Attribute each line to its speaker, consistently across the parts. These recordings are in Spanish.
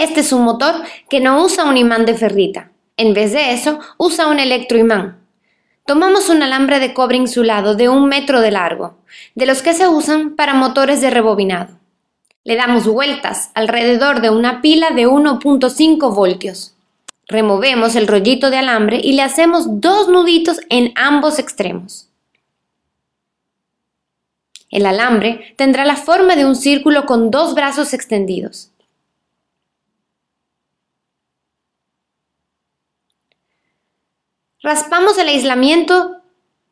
Speaker 1: Este es un motor que no usa un imán de ferrita. En vez de eso, usa un electroimán. Tomamos un alambre de cobre insulado de un metro de largo, de los que se usan para motores de rebobinado. Le damos vueltas alrededor de una pila de 1.5 voltios. Removemos el rollito de alambre y le hacemos dos nuditos en ambos extremos. El alambre tendrá la forma de un círculo con dos brazos extendidos. Raspamos el aislamiento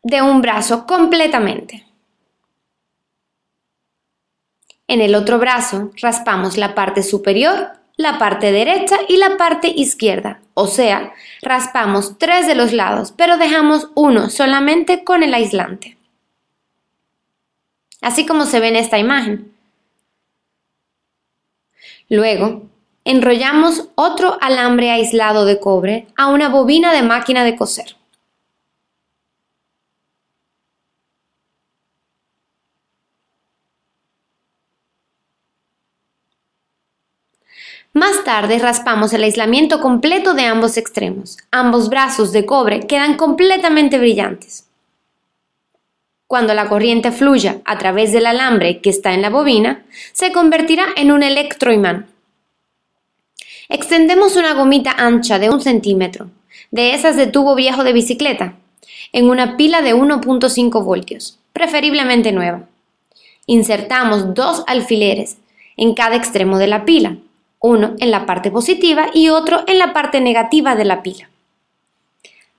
Speaker 1: de un brazo completamente. En el otro brazo raspamos la parte superior, la parte derecha y la parte izquierda, o sea, raspamos tres de los lados, pero dejamos uno solamente con el aislante. Así como se ve en esta imagen. Luego, enrollamos otro alambre aislado de cobre a una bobina de máquina de coser. Más tarde raspamos el aislamiento completo de ambos extremos. Ambos brazos de cobre quedan completamente brillantes. Cuando la corriente fluya a través del alambre que está en la bobina, se convertirá en un electroimán. Extendemos una gomita ancha de un centímetro, de esas de tubo viejo de bicicleta, en una pila de 1.5 voltios, preferiblemente nueva. Insertamos dos alfileres en cada extremo de la pila, uno en la parte positiva y otro en la parte negativa de la pila.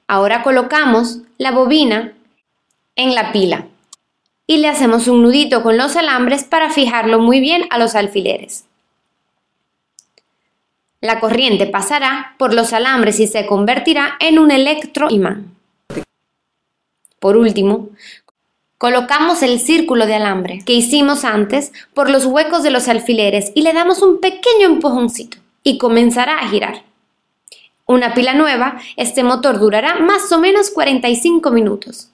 Speaker 1: Ahora colocamos la bobina en la pila y le hacemos un nudito con los alambres para fijarlo muy bien a los alfileres. La corriente pasará por los alambres y se convertirá en un electroimán. Por último, colocamos el círculo de alambre que hicimos antes por los huecos de los alfileres y le damos un pequeño empujoncito y comenzará a girar. Una pila nueva, este motor durará más o menos 45 minutos.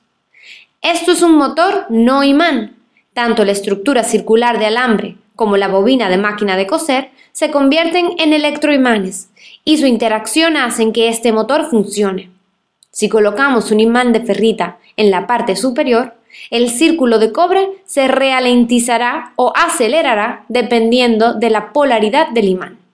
Speaker 1: Esto es un motor no imán. Tanto la estructura circular de alambre como la bobina de máquina de coser, se convierten en electroimanes y su interacción hacen que este motor funcione. Si colocamos un imán de ferrita en la parte superior, el círculo de cobre se ralentizará o acelerará dependiendo de la polaridad del imán.